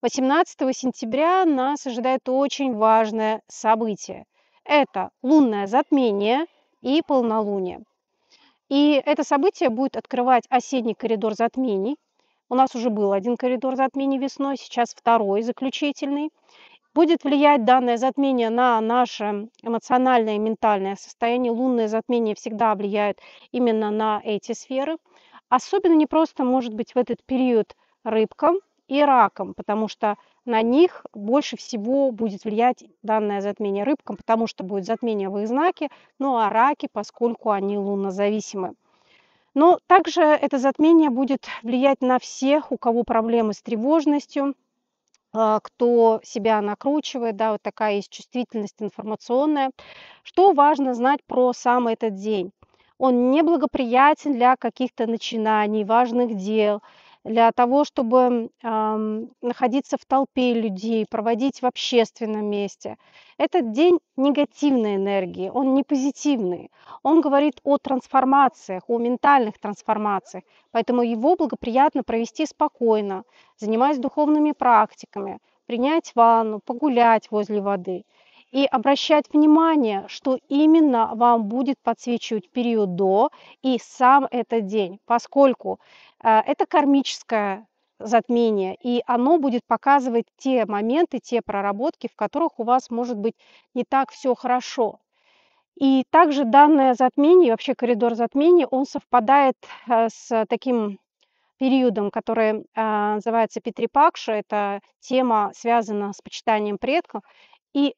18 сентября нас ожидает очень важное событие. Это лунное затмение и полнолуние. И это событие будет открывать осенний коридор затмений. У нас уже был один коридор затмений весной, сейчас второй, заключительный. Будет влиять данное затмение на наше эмоциональное и ментальное состояние. Лунное затмение всегда влияет именно на эти сферы. Особенно непросто может быть в этот период рыбкам – и раком, потому что на них больше всего будет влиять данное затмение рыбкам, потому что будет затмение в их знаке, ну а раки, поскольку они лунозависимы. Но также это затмение будет влиять на всех, у кого проблемы с тревожностью, а, кто себя накручивает, да, вот такая есть чувствительность информационная. Что важно знать про сам этот день? Он неблагоприятен для каких-то начинаний, важных дел – для того, чтобы э, находиться в толпе людей, проводить в общественном месте. Этот день негативной энергии, он не позитивный. Он говорит о трансформациях, о ментальных трансформациях. Поэтому его благоприятно провести спокойно, занимаясь духовными практиками, принять ванну, погулять возле воды – и обращать внимание, что именно вам будет подсвечивать период до и сам этот день, поскольку э, это кармическое затмение, и оно будет показывать те моменты, те проработки, в которых у вас может быть не так все хорошо. И также данное затмение, вообще коридор затмений, он совпадает э, с таким периодом, который э, называется Петрипакша, это тема связана с почитанием предков. И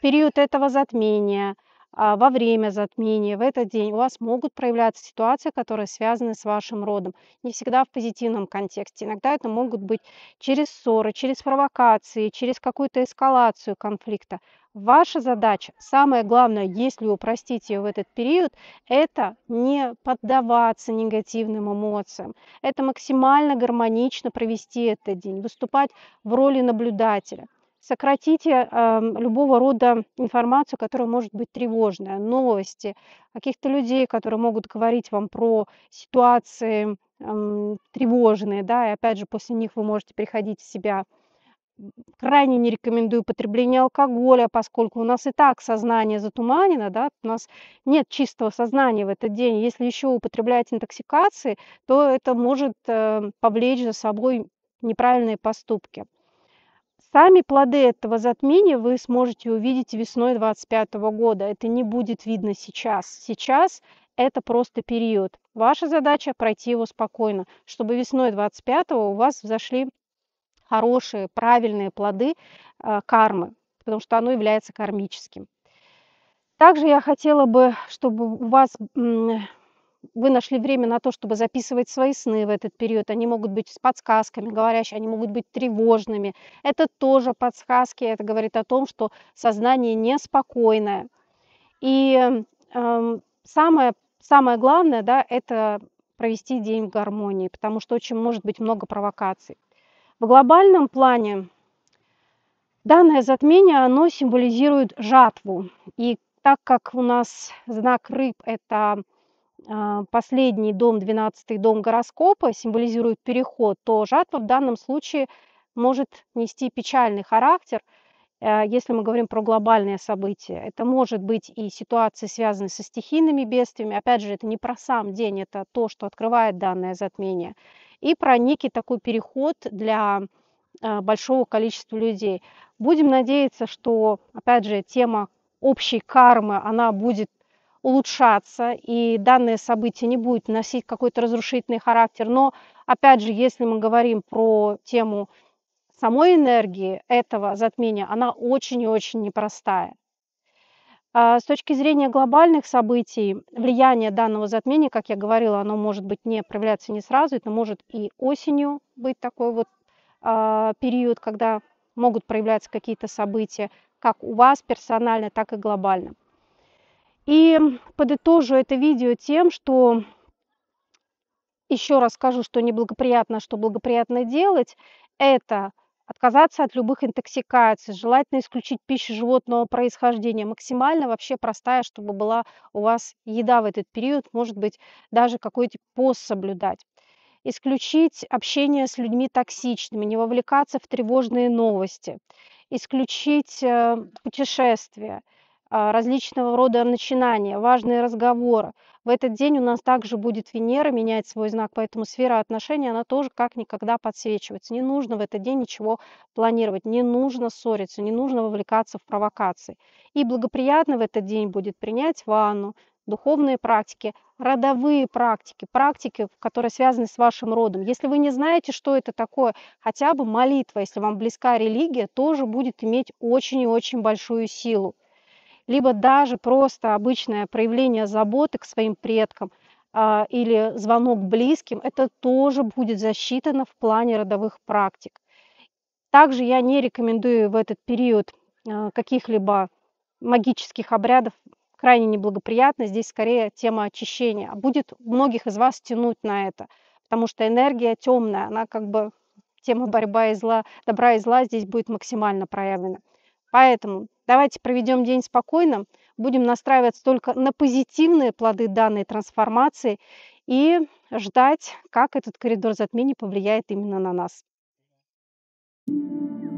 период этого затмения, а, во время затмения, в этот день у вас могут проявляться ситуации, которые связаны с вашим родом. Не всегда в позитивном контексте. Иногда это могут быть через ссоры, через провокации, через какую-то эскалацию конфликта. Ваша задача, самое главное, если упростить ее в этот период, это не поддаваться негативным эмоциям. Это максимально гармонично провести этот день, выступать в роли наблюдателя. Сократите э, любого рода информацию, которая может быть тревожная, новости, каких-то людей, которые могут говорить вам про ситуации э, тревожные, да, и опять же после них вы можете приходить в себя. Крайне не рекомендую потребление алкоголя, поскольку у нас и так сознание затуманено, да, у нас нет чистого сознания в этот день. Если еще употреблять интоксикации, то это может э, повлечь за собой неправильные поступки. Сами плоды этого затмения вы сможете увидеть весной 2025 года. Это не будет видно сейчас. Сейчас это просто период. Ваша задача пройти его спокойно, чтобы весной 25 у вас взошли хорошие, правильные плоды э, кармы, потому что оно является кармическим. Также я хотела бы, чтобы у вас вы нашли время на то, чтобы записывать свои сны в этот период. Они могут быть с подсказками говорящими, они могут быть тревожными. Это тоже подсказки, это говорит о том, что сознание неспокойное. И э, самое, самое главное, да, это провести день в гармонии, потому что очень может быть много провокаций. В глобальном плане данное затмение, оно символизирует жатву. И так как у нас знак рыб – это а, последний дом, 12 дом гороскопа, символизирует переход, то жатва в данном случае может нести печальный характер, э, если мы говорим про глобальные события. Это может быть и ситуации, связанные со стихийными бедствиями. Опять же, это не про сам день, это то, что открывает данное затмение. И про некий такой переход для э, большого количества людей. Будем надеяться, что, опять же, тема общей кармы, она будет улучшаться, и данное событие не будет носить какой-то разрушительный характер. Но, опять же, если мы говорим про тему самой энергии этого затмения, она очень и очень непростая. А с точки зрения глобальных событий, влияние данного затмения, как я говорила, оно может быть не проявляться не сразу, это может и осенью быть такой вот а, период, когда могут проявляться какие-то события, как у вас персонально, так и глобально. И подытожу это видео тем, что еще раз скажу, что неблагоприятно, что благоприятно делать, это отказаться от любых интоксикаций, желательно исключить пищу животного происхождения. Максимально вообще простая, чтобы была у вас еда в этот период, может быть, даже какой-то пост соблюдать. Исключить общение с людьми токсичными, не вовлекаться в тревожные новости, исключить э, путешествия – а, различного рода начинания, важные разговоры. В этот день у нас также будет Венера менять свой знак, поэтому сфера отношений, она тоже как никогда подсвечивается. Не нужно в этот день ничего планировать, не нужно ссориться, не нужно вовлекаться в провокации. И благоприятно в этот день будет принять ванну, духовные практики, родовые практики, практики, которые связаны с вашим родом. Если вы не знаете, что это такое, хотя бы молитва, если вам близка религия, тоже будет иметь очень и очень большую силу либо даже просто обычное проявление заботы к своим предкам э, или звонок близким, это тоже будет засчитано в плане родовых практик. Также я не рекомендую в этот период э, каких-либо магических обрядов, крайне неблагоприятно. Здесь скорее тема очищения. Будет многих из вас тянуть на это, потому что энергия темная, она как бы тема борьба и зла, добра и зла здесь будет максимально проявлена. Поэтому Давайте проведем день спокойно, будем настраиваться только на позитивные плоды данной трансформации и ждать, как этот коридор затмений повлияет именно на нас. Thank you.